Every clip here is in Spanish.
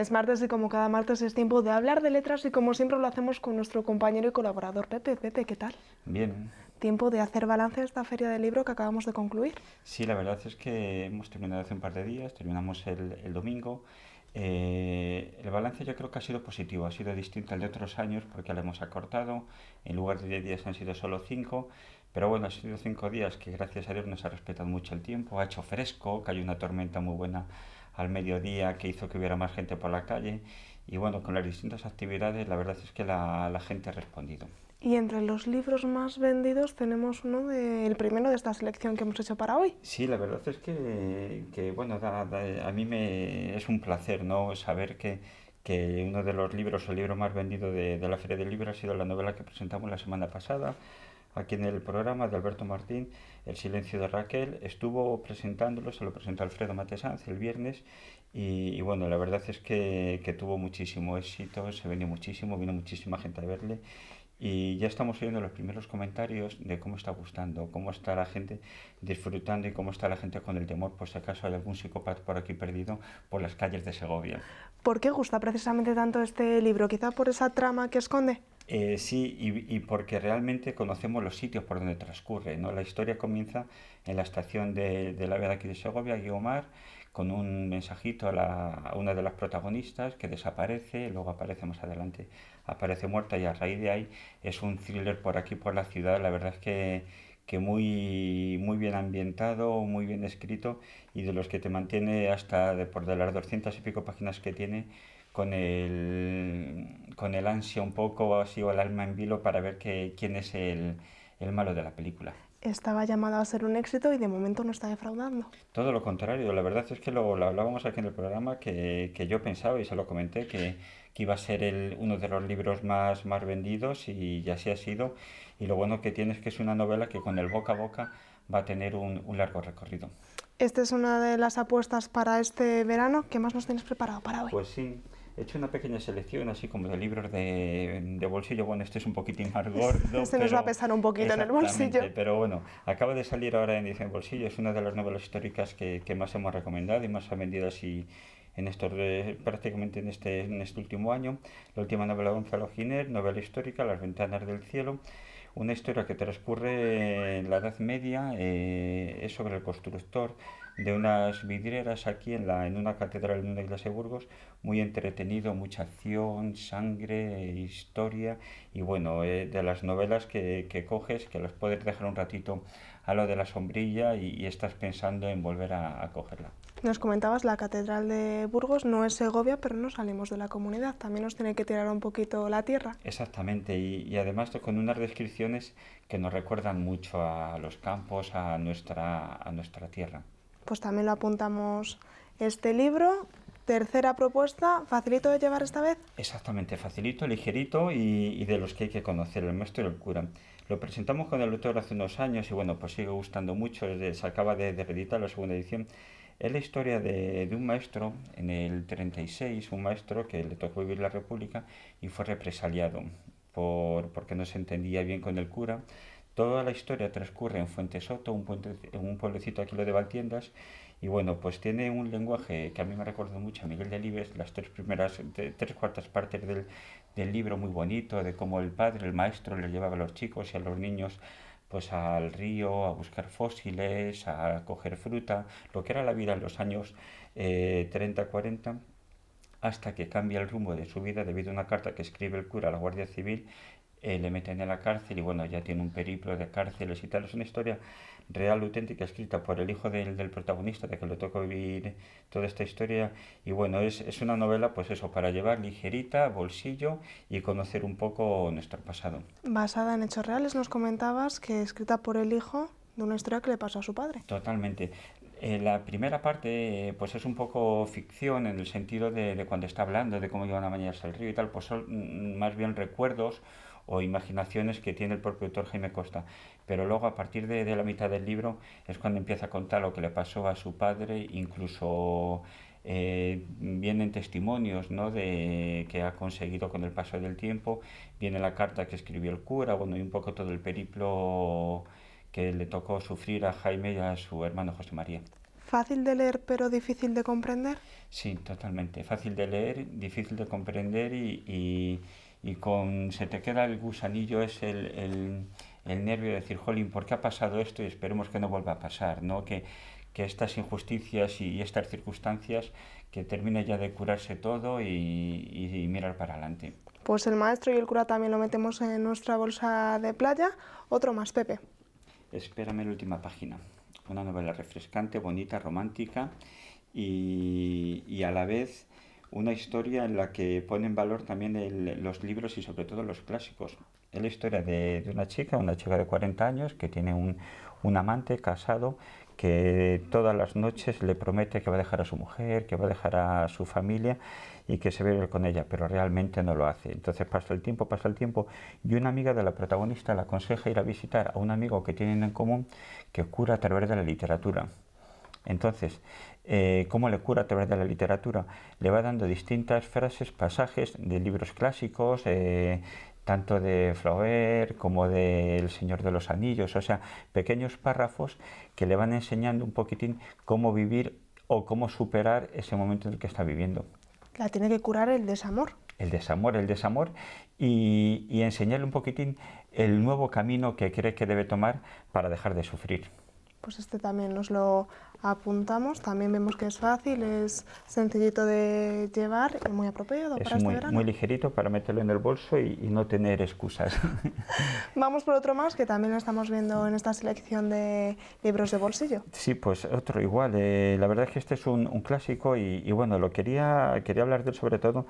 Es martes y como cada martes es tiempo de hablar de letras y como siempre lo hacemos con nuestro compañero y colaborador Pepe. Pepe, ¿qué tal? Bien. Tiempo de hacer balance de esta feria del libro que acabamos de concluir. Sí, la verdad es que hemos terminado hace un par de días, terminamos el, domingo. Eh, el balance yo creo que ha sido positivo, ha sido distinto al de otros años porque lo hemos acortado, en lugar de 10 días han sido solo 5, pero bueno, han sido 5 días que gracias a Dios nos ha respetado mucho el tiempo, ha hecho fresco, que hay una tormenta muy buena al mediodía que hizo que hubiera más gente por la calle. Y bueno, con las distintas actividades la verdad es que la, gente ha respondido. Y entre los libros más vendidos tenemos uno de, el primero de esta selección que hemos hecho para hoy. Sí, la verdad es que, bueno, a mí me, es un placer ¿no? saber que, que uno de los libros, el libro más vendido de, de la Feria del Libro ha sido la novela que presentamos la semana pasada, aquí en el programa de Alberto Martín, El silencio de Raquel. Estuvo presentándolo, se lo presentó Alfredo Matesanz el viernes y, bueno, la verdad es que, tuvo muchísimo éxito, se venía muchísimo, vino muchísima gente a verle y ya estamos oyendo los primeros comentarios de cómo está gustando, cómo está la gente disfrutando y cómo está la gente con el temor, por si acaso hay algún psicópata por aquí perdido por las calles de Segovia. ¿Por qué gusta precisamente tanto este libro? ¿Quizá por esa trama que esconde? Eh, sí, y, porque realmente conocemos los sitios por donde transcurre. ¿no? La historia comienza en la estación de, de la Vera aquí de Segovia, Guiomar, con un mensajito a, la, una de las protagonistas que desaparece, luego aparece más adelante, aparece muerta y a raíz de ahí es un thriller por aquí, por la ciudad. La verdad es que, muy, muy bien ambientado, muy bien escrito y de los que te mantiene hasta por de las 200 y pico páginas que tiene con el con el ansia un poco, así, o el alma en vilo para ver quién es el, malo de la película estaba llamado a ser un éxito y de momento no está defraudando. Todo lo contrario, la verdad es que lo, lo hablábamos aquí en el programa que, yo pensaba y se lo comenté que, iba a ser uno de los libros más, más vendidos y, ya se ha sido. Y lo bueno que tiene es que es una novela que con el boca a boca va a tener un, un largo recorrido. Esta es una de las apuestas para este verano. ¿Qué más nos tienes preparado para hoy? Pues sí, He hecho una pequeña selección, así como de libros de, bolsillo. Bueno, este es un poquitín más gordo. Se este nos va a pesar un poquito en el bolsillo. Pero bueno, acaba de salir ahora en Edición Bolsillo. Es una de las novelas históricas que, más hemos recomendado y más ha vendido así en estos eh, prácticamente en este, en este último año. La última novela de Gonzalo Giner, novela histórica, Las ventanas del cielo. Una historia que transcurre en la Edad Media eh, es sobre el constructor de unas vidrieras aquí en, la, en una catedral en una iglesia de Burgos, muy entretenido, mucha acción, sangre, historia y bueno, eh, de las novelas que, que coges, que las puedes dejar un ratito a lo de la sombrilla y, estás pensando en volver a, cogerla. Nos comentabas, la Catedral de Burgos no es Segovia, pero no salimos de la comunidad, también nos tiene que tirar un poquito la tierra. Exactamente, y, y además con unas descripciones que nos recuerdan mucho a los campos, a nuestra, a nuestra tierra. Pues también lo apuntamos este libro Tercera propuesta, facilito de llevar esta vez. Exactamente, facilito, ligerito y, de los que hay que conocer, el maestro y el cura. Lo presentamos con el autor hace unos años y bueno, pues sigue gustando mucho, se acaba de, de reeditar la segunda edición. Es la historia de, un maestro en el 36, un maestro que le tocó vivir la República y fue represaliado por, porque no se entendía bien con el cura. Toda la historia transcurre en Fuentesoto, un, en un pueblecito aquí lo de Valtiendas, y bueno, pues tiene un lenguaje que a mí me recuerda mucho a Miguel de Libes, las tres primeras, tres cuartas partes del, libro muy bonito, de cómo el padre, el maestro, le llevaba a los chicos y a los niños pues al río, a buscar fósiles, a coger fruta, lo que era la vida en los años 30, eh, 40, hasta que cambia el rumbo de su vida debido a una carta que escribe el cura a la Guardia Civil eh, le meten en la cárcel y bueno, ya tiene un periplo de cárceles y tal. Es una historia real, auténtica, escrita por el hijo del, protagonista, de que le tocó vivir toda esta historia. Y bueno, es, una novela, pues eso, para llevar ligerita, bolsillo y conocer un poco nuestro pasado. Basada en hechos reales, nos comentabas que escrita por el hijo de una historia que le pasó a su padre. Totalmente. Eh, la primera parte eh, pues es un poco ficción en el sentido de, cuando está hablando de cómo iban a bañarse el río y tal, pues son mm, más bien recuerdos o imaginaciones que tiene el propio autor Jaime Costa. Pero luego a partir de, la mitad del libro es cuando empieza a contar lo que le pasó a su padre, incluso eh, vienen testimonios ¿no? de que ha conseguido con el paso del tiempo, viene la carta que escribió el cura, bueno, y un poco todo el periplo que le tocó sufrir a Jaime y a su hermano José María. ¿Fácil de leer pero difícil de comprender? Sí, totalmente. Fácil de leer, difícil de comprender y y con se te queda el gusanillo, es el, el, nervio de decir, jolín, ¿por qué ha pasado esto? Y esperemos que no vuelva a pasar, ¿no? Que, estas injusticias y, estas circunstancias, que termine ya de curarse todo y, y, mirar para adelante. Pues el maestro y el cura también lo metemos en nuestra bolsa de playa. Otro más, Pepe. Espérame la última página. Una novela refrescante, bonita, romántica y, y a la vez una historia en la que ponen valor también los libros y sobre todo los clásicos. Es la historia de, una chica, una chica de 40 años que tiene un, amante casado que todas las noches le promete que va a dejar a su mujer, que va a dejar a su familia y que se ve con ella, pero realmente no lo hace. Entonces pasa el tiempo, pasa el tiempo y una amiga de la protagonista le aconseja ir a visitar a un amigo que tienen en común que cura a través de la literatura. Entonces, eh, cómo le cura a través de la literatura. Le va dando distintas frases, pasajes de libros clásicos, eh, tanto de Flaubert como de El Señor de los Anillos, o sea, pequeños párrafos que le van enseñando un poquitín cómo vivir o cómo superar ese momento en el que está viviendo. La tiene que curar el desamor. El desamor, el desamor y, y enseñarle un poquitín el nuevo camino que cree que debe tomar para dejar de sufrir. Pues este también nos lo apuntamos, también vemos que es fácil, es sencillito de llevar y muy apropiado es para este muy, muy ligerito para meterlo en el bolso y, no tener excusas. Vamos por otro más que también lo estamos viendo en esta selección de libros de bolsillo. Sí, pues otro igual. Eh, la verdad es que este es un, clásico y, bueno, lo quería, quería hablar de sobre todo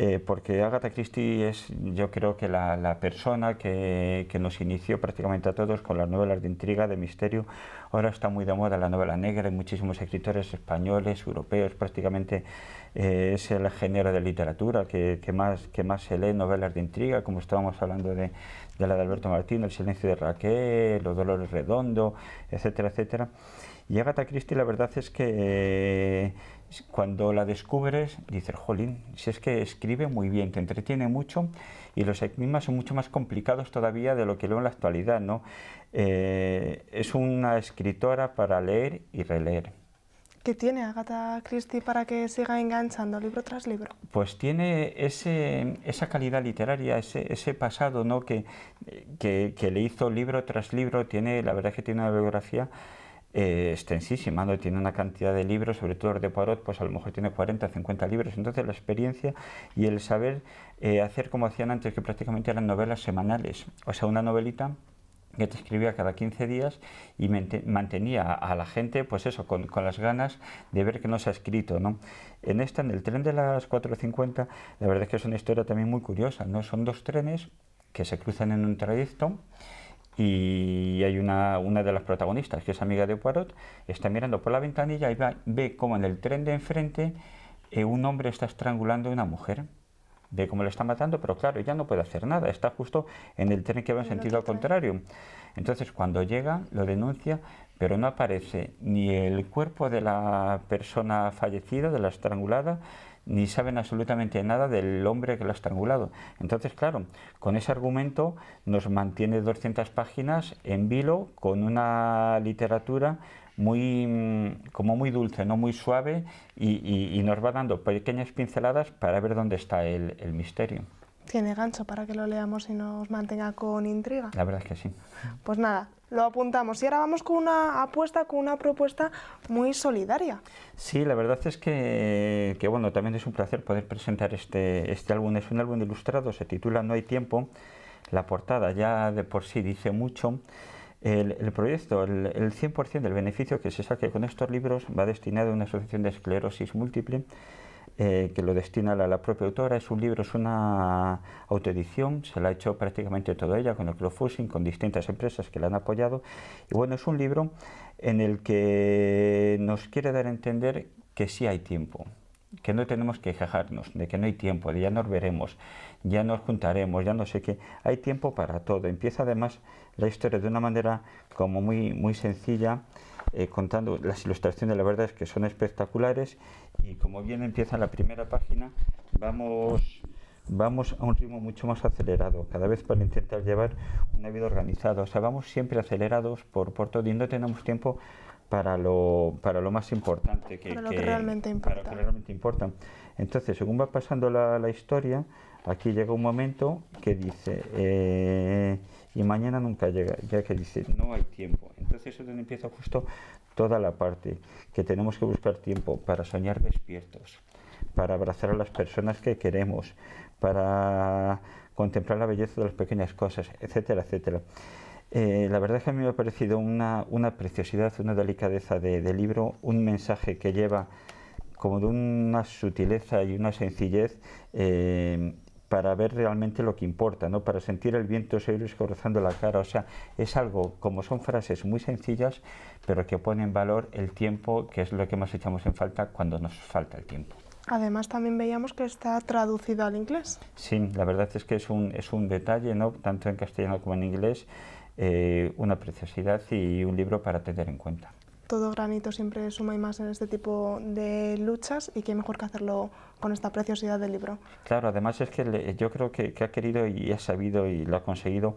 eh, porque Agatha Christie es, yo creo que la, persona que, nos inició prácticamente a todos con las novelas de intriga, de misterio. Ahora está muy de moda la novela negra, hay muchísimos escritores españoles, europeos, prácticamente eh, es el género de literatura que, más, que más se lee, novelas de intriga, como estábamos hablando de, la de Alberto Martín, El silencio de Raquel, Los dolores redondo, etcétera, etcétera. Y Agatha Christie la verdad es que... Eh, cuando la descubres, dices, jolín, si es que escribe muy bien, te entretiene mucho y los enigmas son mucho más complicados todavía de lo que leo en la actualidad, ¿no? Eh, es una escritora para leer y releer. ¿Qué tiene Agatha Christie para que siga enganchando libro tras libro? Pues tiene esa calidad literaria, ese, pasado ¿no? Que, que, le hizo libro tras libro, tiene, la verdad es que tiene una biografía eh, extensísima, tiene una cantidad de libros, sobre todo de Poirot, pues a lo mejor tiene 40 o 50 libros. Entonces la experiencia y el saber eh, hacer como hacían antes, que prácticamente eran novelas semanales, o sea, una novelita que te escribía cada 15 días y mantenía a la gente, pues eso, con, las ganas de ver que no se ha escrito, ¿no? En esta, en el tren de las 4.50, la verdad es que es una historia también muy curiosa, ¿no? Son dos trenes que se cruzan en un trayecto y hay una, de las protagonistas, que es amiga de Poirot, está mirando por la ventanilla y ve cómo en el tren de enfrente eh, un hombre está estrangulando a una mujer. Ve cómo le está matando, pero claro, ella no puede hacer nada, está justo en el tren que va en sentido contrario. Entonces, cuando llega, lo denuncia, pero no aparece ni el cuerpo de la persona fallecida, de la estrangulada, ni saben absolutamente nada del hombre que lo ha estrangulado. Entonces, claro, con ese argumento nos mantiene 200 páginas en vilo con una literatura muy mm, como muy dulce, no muy suave y, nos va dando pequeñas pinceladas para ver dónde está el misterio tiene gancho para que lo leamos y nos mantenga con intriga. La verdad es que sí. Pues nada, lo apuntamos. Y ahora vamos con una apuesta, con una propuesta muy solidaria. Sí, la verdad es que, bueno, también es un placer poder presentar este, este álbum. Es un álbum ilustrado, se titula No hay tiempo. La portada ya de por sí dice mucho. El, proyecto, el, el 100% del beneficio que se saque con estos libros va destinado a una asociación de esclerosis múltiple eh, que lo destina a la, propia autora. Es un libro, es una autoedición, se la ha hecho prácticamente toda ella con el crowdfunding, con distintas empresas que la han apoyado. Y bueno, es un libro en el que nos quiere dar a entender que sí hay tiempo, que no tenemos que quejarnos, de que no hay tiempo, de ya nos veremos, ya nos juntaremos, ya no sé qué. Hay tiempo para todo. Empieza además la historia de una manera como muy, muy sencilla eh, contando las ilustraciones, la verdad es que son espectaculares y como bien empieza la primera página, vamos, vamos a un ritmo mucho más acelerado, cada vez para intentar llevar una vida organizada. O sea, vamos siempre acelerados por, por todo y no tenemos tiempo para lo, para lo más importante. Que, para lo que, realmente importa. Entonces, según va pasando la, la historia, aquí llega un momento que dice... Eh, y mañana nunca llega, ya que dice, no hay tiempo. Entonces eso empieza justo toda la parte, que tenemos que buscar tiempo para soñar despiertos, para abrazar a las personas que queremos, para contemplar la belleza de las pequeñas cosas, etcétera, etcétera. Eh, la verdad es que a mí me ha parecido una, una preciosidad, una delicadeza de, libro, un mensaje que lleva como de una sutileza y una sencillez eh, para ver realmente lo que importa, ¿no? para sentir el viento seguir rozando la cara. O sea, es algo, como son frases muy sencillas, pero que ponen en valor el tiempo, que es lo que más echamos en falta cuando nos falta el tiempo. Además, también veíamos que está traducido al inglés. Sí, la verdad es que es un, es un detalle, ¿no? tanto en castellano como en inglés, eh, una preciosidad y un libro para tener en cuenta todo granito siempre suma y más en este tipo de luchas y qué mejor que hacerlo con esta preciosidad del libro. Claro, además es que yo creo que, ha querido y ha sabido y lo ha conseguido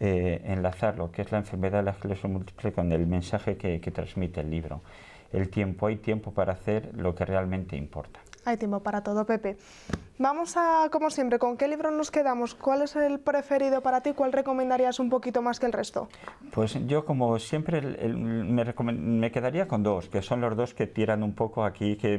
eh, enlazar lo que es la enfermedad de la esclerosis múltiple con el mensaje que transmite el libro. El tiempo, hay tiempo para hacer lo que realmente importa. Hay tiempo para todo, Pepe. Vamos a, como siempre, ¿con qué libro nos quedamos? ¿Cuál es el preferido para ti? ¿Cuál recomendarías un poquito más que el resto? Pues yo, como siempre, me, quedaría con dos, que son los dos que tiran un poco aquí, que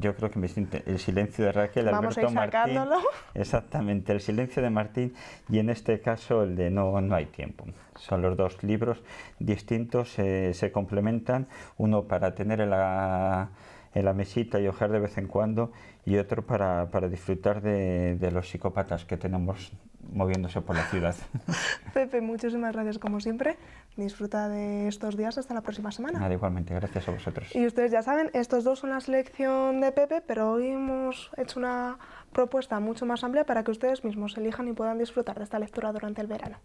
yo creo que me, el silencio de Raquel, Vamos Alberto Martín, exactamente, el silencio de Martín y en este caso el de No, hay tiempo. Son los dos libros distintos, eh, se complementan, uno para tener la en la mesita y ojear de vez en cuando y otro para, para disfrutar de, de los psicópatas que tenemos moviéndose por la ciudad. Pepe, muchísimas gracias como siempre. Disfruta de estos días hasta la próxima semana. Nada, igualmente, gracias a vosotros. Y ustedes ya saben, estos dos son la selección de Pepe, pero hoy hemos hecho una propuesta mucho más amplia para que ustedes mismos elijan y puedan disfrutar de esta lectura durante el verano.